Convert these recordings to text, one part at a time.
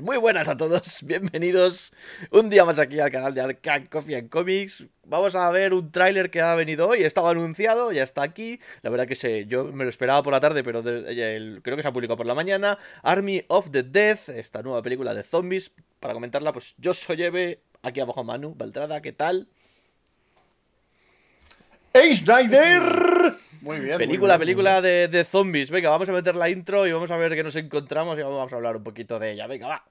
muy buenas a todos, bienvenidos un día más aquí al canal de Arcan Coffee Comics Vamos a ver un tráiler que ha venido hoy, estaba anunciado, ya está aquí La verdad que sé, yo me lo esperaba por la tarde, pero eh, creo que se ha publicado por la mañana Army of the Death, esta nueva película de zombies Para comentarla, pues yo soy Eve, aquí abajo Manu, Baltrada, ¿qué tal? Ace Rider. Muy bien. Película, película De, de zombies. Venga, vamos a meter la intro y vamos a ver qué nos encontramos y vamos a hablar un poquito de ella. Venga, va.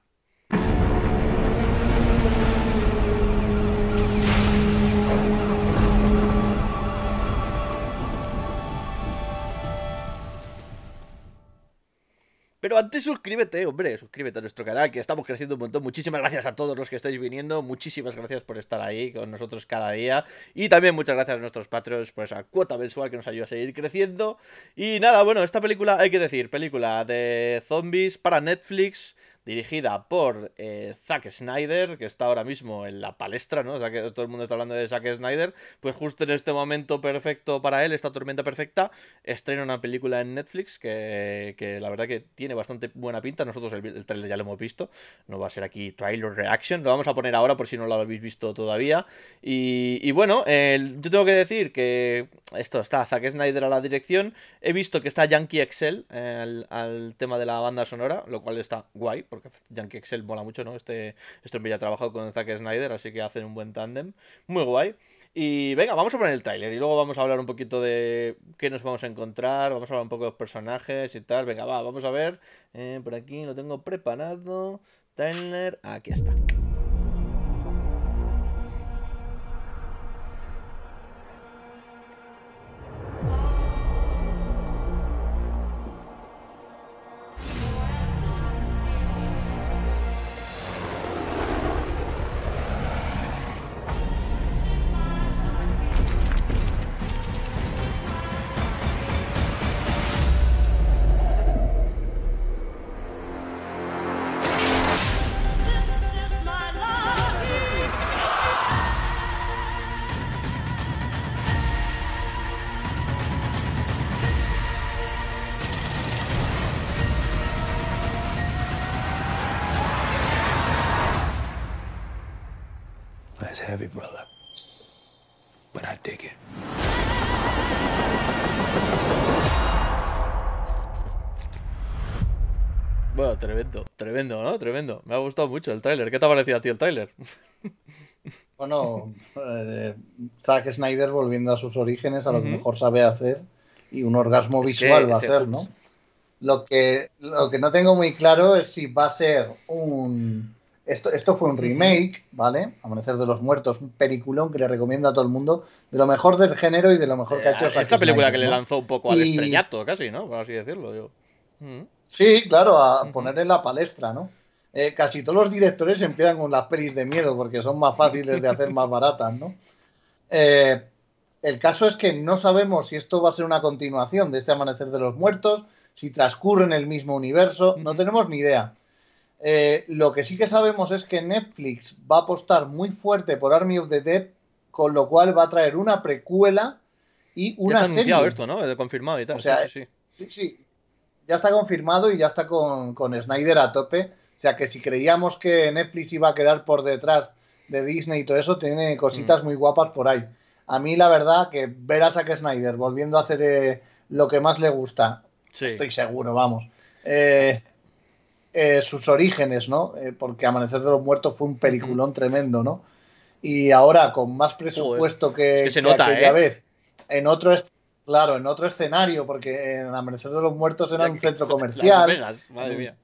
Pero antes suscríbete, hombre, suscríbete a nuestro canal, que estamos creciendo un montón. Muchísimas gracias a todos los que estáis viniendo. Muchísimas gracias por estar ahí con nosotros cada día. Y también muchas gracias a nuestros patreons por esa cuota mensual que nos ayuda a seguir creciendo. Y nada, bueno, esta película, hay que decir, película de zombies para Netflix dirigida por eh, Zack Snyder, que está ahora mismo en la palestra, ¿no? O sea, que todo el mundo está hablando de Zack Snyder, pues justo en este momento perfecto para él, esta tormenta perfecta, estrena una película en Netflix que, la verdad que tiene bastante buena pinta, nosotros el, trailer ya lo hemos visto, no va a ser aquí trailer reaction, lo vamos a poner ahora por si no lo habéis visto todavía, y, bueno, yo tengo que decir que esto está Zack Snyder a la dirección, he visto que está Yankee Excel eh, al tema de la banda sonora, lo cual está guay, porque Yankee Excel mola mucho, ¿no? Este, este, hombre ya ha trabajado con Zack Snyder, así que hacen un buen tándem. Muy guay. Y venga, vamos a poner el tráiler y luego vamos a hablar un poquito de qué nos vamos a encontrar, vamos a hablar un poco de los personajes y tal. Venga, va, vamos a ver. Eh, por aquí lo tengo preparado. Tyler, aquí está. Bueno, tremendo, tremendo, ¿no? Tremendo. Me ha gustado mucho el tráiler. ¿Qué te ha parecido a ti el tráiler? Bueno, eh, Zack Snyder volviendo a sus orígenes, a lo que mejor sabe hacer, y un orgasmo visual va a ser, ¿no? Lo que, lo que no tengo muy claro es si va a ser un esto, fue un remake, ¿vale? Amanecer de los Muertos, un peliculón que le recomiendo a todo el mundo, de lo mejor del género y de lo mejor que ha eh, hecho. Esta película que le lanzó un poco al y... casi, ¿no? Por así decirlo. Yo. Mm. Sí, claro, a poner en la palestra, ¿no? Eh, casi todos los directores empiezan con las pelis de miedo porque son más fáciles de hacer, más baratas, ¿no? Eh, el caso es que no sabemos si esto va a ser una continuación de este Amanecer de los Muertos, si transcurre en el mismo universo, no tenemos ni idea. Eh, lo que sí que sabemos es que Netflix va a apostar muy fuerte por Army of the Dead, con lo cual va a traer una precuela y una ya serie. esto, ¿no? Confirmado y tal. sí, sí. Ya está confirmado y ya está con, Snyder a tope. O sea que si creíamos que Netflix iba a quedar por detrás de Disney y todo eso, tiene cositas mm. muy guapas por ahí. A mí, la verdad, que ver a Zack Snyder volviendo a hacer eh, lo que más le gusta, estoy seguro, vamos. Eh, eh, sus orígenes, ¿no? Eh, porque Amanecer de los Muertos fue un peliculón tremendo, ¿no? Y ahora con más presupuesto que, se nota, aquella ¿eh? vez, en otro Claro, en otro escenario, porque en Amanecer de los Muertos era un centro comercial. Las Vegas, madre mía.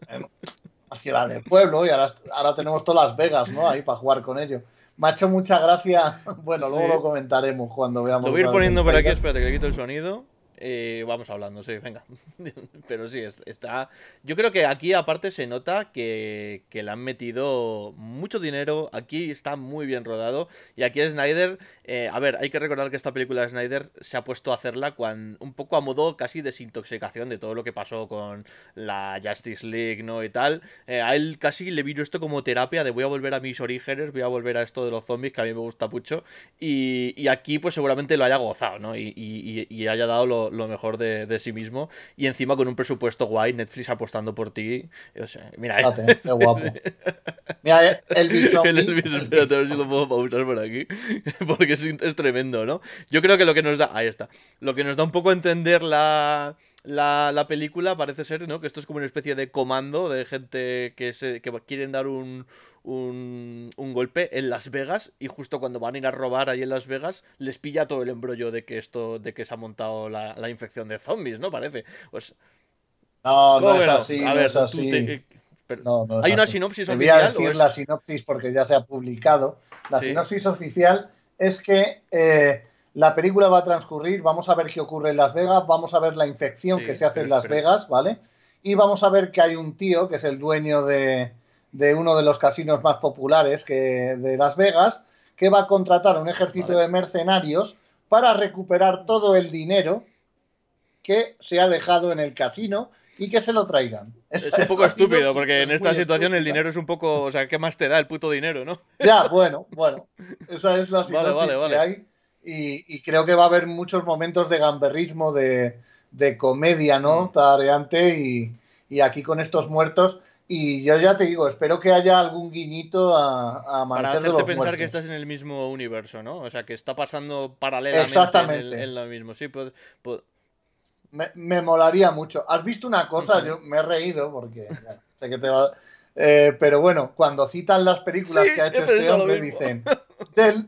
ciudad del pueblo, y ahora, ahora, tenemos todas Las Vegas, ¿no? Ahí para jugar con ello. Me ha hecho mucha gracia. Bueno, luego lo comentaremos cuando veamos. Lo voy a ir poniendo por aquí, espérate que quito el sonido. Eh, vamos hablando, sí, venga. Pero sí, está. Yo creo que aquí, aparte, se nota que, que, le han metido mucho dinero. Aquí está muy bien rodado. Y aquí Snyder, eh, a ver, hay que recordar que esta película de Snyder se ha puesto a hacerla cuando, un poco a modo casi desintoxicación de todo lo que pasó con la Justice League, ¿no? Y tal. Eh, a él casi le vino esto como terapia de voy a volver a mis orígenes, voy a volver a esto de los zombies, que a mí me gusta mucho. Y, aquí, pues seguramente lo haya gozado, ¿no? Y, y, y haya dado lo, lo, mejor de, sí mismo. Y encima con un presupuesto guay, Netflix apostando por ti. O sea, mira, es eh. guapo. Mira, eh, el El espérate, a si lo puedo pausar por aquí. Porque es, tremendo, ¿no? Yo creo que lo que nos da. Ahí está. Lo que nos da un poco a entender la. La, la, película parece ser, ¿no? Que esto es como una especie de comando de gente que se que quieren dar un, un, golpe en Las Vegas y justo cuando van a ir a robar ahí en Las Vegas les pilla todo el embrollo de que esto, de que se ha montado la, infección de zombies, ¿no? Parece. Pues... No, no es así, no ¿Hay una sinopsis oficial? Voy a decir la sinopsis porque ya se ha publicado. La sinopsis oficial es que eh, la película va a transcurrir, vamos a ver qué ocurre en Las Vegas, vamos a ver la infección que se hace en Las Vegas, ¿vale? Y vamos a ver que hay un tío que es el dueño de, de uno de los casinos más populares que, de Las Vegas, que va a contratar un ejército de mercenarios para recuperar todo el dinero que se ha dejado en el casino y que se lo traigan. Es, un poco estúpido, porque en esta situación el dinero es un poco. O sea, ¿qué más te da el puto dinero, no? Ya, bueno, bueno. Esa es la situación que hay. Y, creo que va a haber muchos momentos de gamberrismo, de, comedia, ¿no? Mm. Tareante y, y aquí con estos muertos y yo ya te digo, espero que haya algún guiñito a, a Para hacerte pensar que estás en el mismo universo, ¿no? O sea, que está pasando paralelamente Exactamente. En, lo mismo. Sí, pues, Me, molaría mucho. ¿Has visto una cosa? Yo me he reído porque sé que te eh, pero bueno, cuando citan las películas que ha hecho este hombre, dicen del,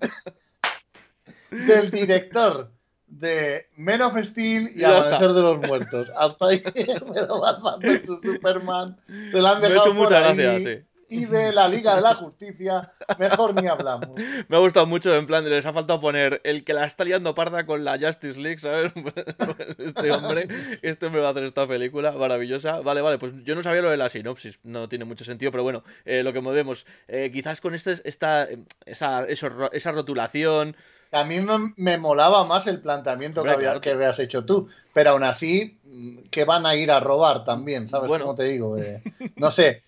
del director de Men of Steel y Amanecer de los Muertos. Hasta ahí me lo Batman su Superman se lo han dejado. por ahí. Y de la Liga de la Justicia, mejor ni hablamos. Me ha gustado mucho, en plan, les ha faltado poner el que la está liando parda con la Justice League, ¿sabes? este hombre, este me va a hacer esta película maravillosa. Vale, vale, pues yo no sabía lo de la sinopsis, no tiene mucho sentido, pero bueno, eh, lo que movemos, eh, quizás con este, esta, esa, esa rotulación. A mí me, molaba más el planteamiento que, habías hecho tú, pero aún así, mm, que van a ir a robar también, ¿sabes bueno. cómo te digo? Eh, no sé,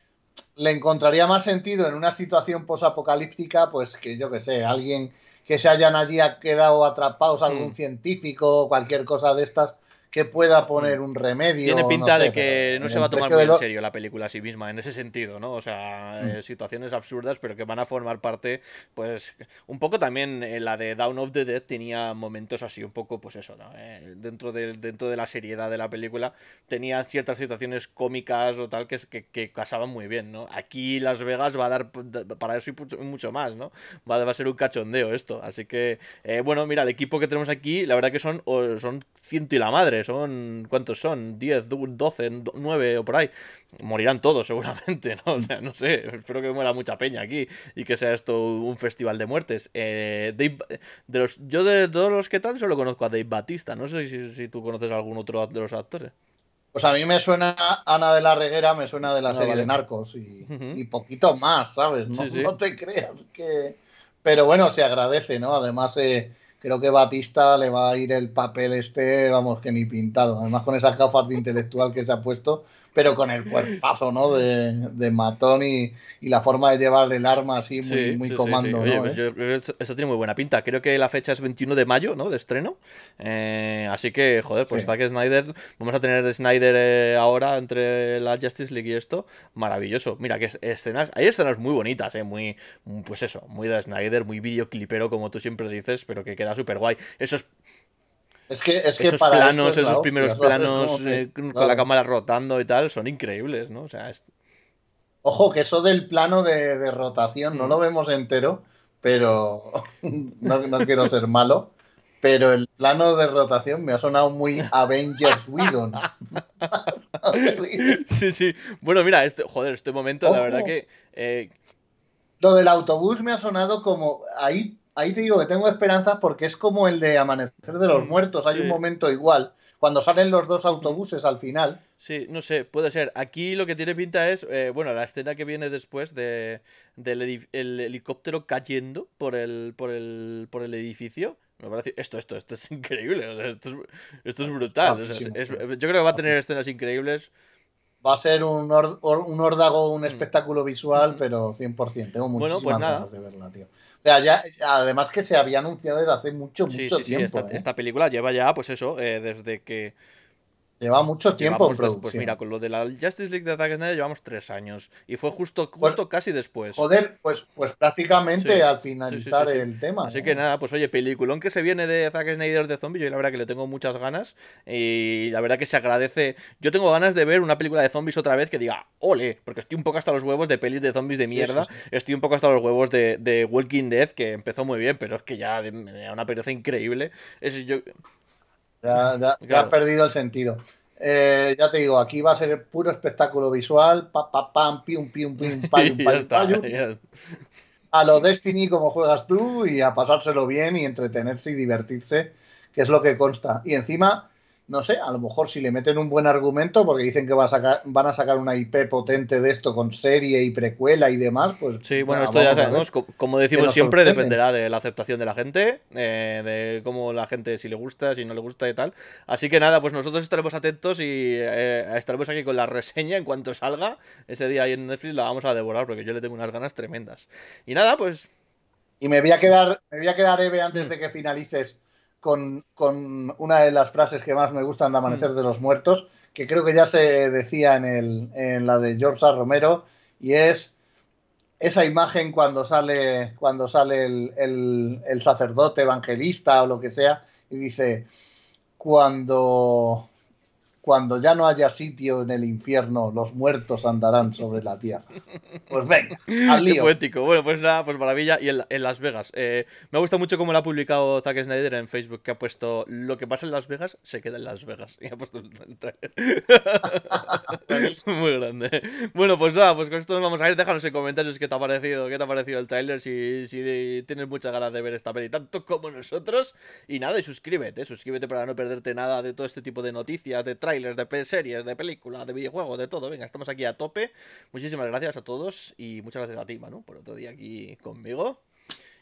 le encontraría más sentido en una situación posapocalíptica, pues que yo que sé, alguien que se hayan allí quedado atrapados, hmm. algún científico científico, cualquier cosa de estas, que pueda mm. poner un remedio. Tiene pinta de que no se va a tomar muy en serio la película a sí misma, en ese sentido, ¿no? O sea, mm. eh, situaciones absurdas, pero que van a formar parte, pues, un poco también eh, la de Down of the Dead tenía momentos así, un poco, pues eso, ¿no? Eh, dentro, de, dentro de la seriedad de la película, tenía ciertas situaciones cómicas o tal que, que, casaban muy bien, ¿no? Aquí Las Vegas va a dar para eso y mucho más, ¿no? Va, va a ser un cachondeo esto. Así que, bueno, mira, el equipo que tenemos aquí, la verdad que son, son ciento y la madre son, ¿cuántos son? 10, 12, 9 o por ahí. Morirán todos seguramente, ¿no? O sea, no sé, espero que muera mucha peña aquí y que sea esto un festival de muertes. Eh, eh, de los, yo de todos los que tal solo conozco a Dave Batista, no sé si, tú conoces algún otro de los actores. Pues a mí me suena Ana de la Reguera, me suena de la serie de Narcos y, poquito más, ¿sabes? No, te creas que... Pero bueno, se agradece, ¿no? Además, eh, creo que Batista le va a ir el papel este, vamos, que ni pintado. Además, con esas gafas de intelectual que se ha puesto, pero con el cuerpazo, ¿no? De, matón y, la forma de llevar el arma así, muy, comando. Sí, pues ¿Eh? tiene muy buena pinta. Creo que la fecha es 21 de mayo, ¿no? De estreno. Eh, así que, joder, pues está que Snyder, vamos a tener Snyder eh, ahora entre la Justice League y esto. Maravilloso. Mira, que escenas, hay escenas muy bonitas, ¿eh? Muy, pues eso, muy de Snyder, muy videoclipero, como tú siempre dices, pero que queda súper guay. Esos es que, es que esos planos, esos primeros planos eh, con la cámara rotando y tal, son increíbles, ¿no? O sea, Ojo, que eso del plano de, rotación no lo vemos entero, pero no, quiero ser malo, pero el plano de rotación me ha sonado muy Avengers Widow sí, sí. Bueno, mira, este, joder, este momento, la verdad que... Eh... Lo del autobús me ha sonado como... Ahí ahí te digo que tengo esperanzas porque es como el de Amanecer de los mm, Muertos, hay un momento igual, cuando salen los dos autobuses al final. Sí, no sé, puede ser. Aquí lo que tiene pinta es, eh, bueno, la escena que viene después de, del el helicóptero cayendo por el, por por el edificio. Me parece, esto, esto, esto es increíble, esto, es, brutal. yo creo que va a tener escenas increíbles. Va a ser un, or, un órdago, un mm. espectáculo visual, pero 100%. Tengo pues muchísimas ganas de verla, tío. O sea, ya, además que se había anunciado desde hace mucho, mucho tiempo. ¿eh? esta, película lleva ya, pues eso, eh, desde que Lleva mucho tiempo en producción. Pues mira, con lo de la Justice League de Attack Snyder llevamos tres años. Y fue justo, pues justo casi después. Joder, pues, pues prácticamente al finalizar el tema. Así que nada, pues oye, peliculón que se viene de Zack Snyder de zombies. Yo la verdad que le tengo muchas ganas. Y la verdad que se agradece. Yo tengo ganas de ver una película de zombies otra vez que diga, ole, porque estoy un poco hasta los huevos de pelis de zombies de mierda. Estoy un poco hasta los huevos de, Walking Dead, que empezó muy bien, pero es que ya me da una pereza increíble. Es, yo, ya, ya, has perdido el sentido. Eh, ya te digo, aquí va a ser puro espectáculo visual. pam, A lo Destiny como juegas tú y a pasárselo bien y entretenerse y divertirse, que es lo que consta. Y encima, no sé, a lo mejor si le meten un buen argumento, porque dicen que va a van a sacar una IP potente de esto con serie y precuela y demás, pues... Sí, bueno, esto ya sabemos, como decimos siempre, dependerá de la aceptación de la gente, eh, de cómo la gente, si le gusta, si no le gusta y tal. Así que nada, pues nosotros estaremos atentos y eh, estaremos aquí con la reseña en cuanto salga. Ese día ahí en Netflix la vamos a devorar, porque yo le tengo unas ganas tremendas. Y nada, pues... Y me voy a quedar, me voy a quedar Eve antes mm. de que finalices con, una de las frases que más me gustan de Amanecer mm. de los Muertos, que creo que ya se decía en, el, en la de George A. Romero, y es esa imagen cuando sale, cuando sale el, el, el sacerdote evangelista o lo que sea, y dice, cuando cuando ya no haya sitio en el infierno, los muertos andarán sobre la tierra. Pues venga, al lío. Qué poético. Bueno, pues nada, pues maravilla. Y en, Las Vegas. Eh, me ha gustado mucho cómo lo ha publicado Zack Snyder en Facebook, que ha puesto lo que pasa en Las Vegas se queda en Las Vegas. Y ha puesto el Muy grande. Bueno, pues nada, pues con esto nos vamos a ir. Déjanos en comentarios qué te ha parecido, qué te ha parecido el trailer, si, tienes muchas ganas de ver esta peli, tanto como nosotros. Y nada, y suscríbete, suscríbete para no perderte nada de todo este tipo de noticias, de trailers de series, de películas, de videojuegos, de todo. Venga, estamos aquí a tope. Muchísimas gracias a todos y muchas gracias a ti, Manu, por otro día aquí conmigo.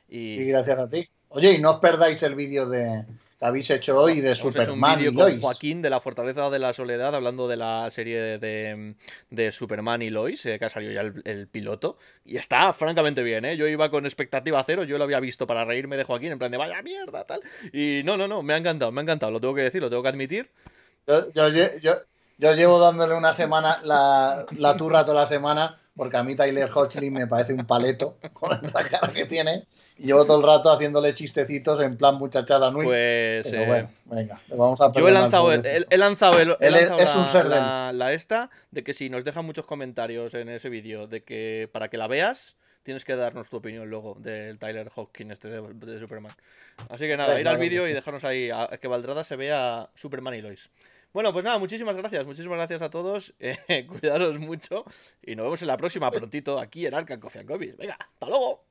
Y, gracias a ti. Oye, y no os perdáis el vídeo de, que habéis hecho hoy de Superman y con Lois. Joaquín de la Fortaleza de la Soledad hablando de la serie de, de, Superman y Lois, eh, que ha salido ya el, piloto. Y está francamente bien, ¿eh? Yo iba con expectativa cero, yo lo había visto para reírme de Joaquín, en plan de vaya mierda, tal. Y no, no, no, me ha encantado, me ha encantado, lo tengo que decir, lo tengo que admitir. Yo, yo, llevo dándole una semana la, la, turra toda la semana porque a mí Tyler Hodgkin me parece un paleto con esa cara que tiene y llevo todo el rato haciéndole chistecitos en plan muchachada nui. Pues eh, venga, vamos a Yo he este. lanzado, el, he lanzado, es, la, un la, esta de que si nos dejan muchos comentarios en ese vídeo de que para que la veas tienes que darnos tu opinión luego del Tyler Hawking este de, Superman. Así que nada, ir al vídeo y dejarnos ahí a, que Valdrada se vea Superman y Lois. Bueno, pues nada, muchísimas gracias, muchísimas gracias a todos. Eh, cuidaros mucho y nos vemos en la próxima prontito aquí en Arca Coffee and Venga, hasta luego.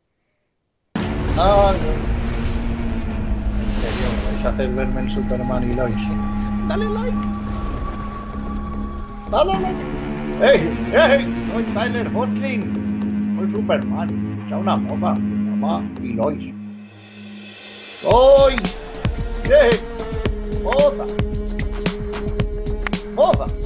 Ah, En serio, me vais a hacer verme en Superman y Lois. Dale like. Dale like. ¡Ey! ¡Ey! Soy Tyler Hotlin. Soy Superman. ¡Echa una moza. Me y Lois. ¡Soy! ¡Ey! ¡Moza! nova.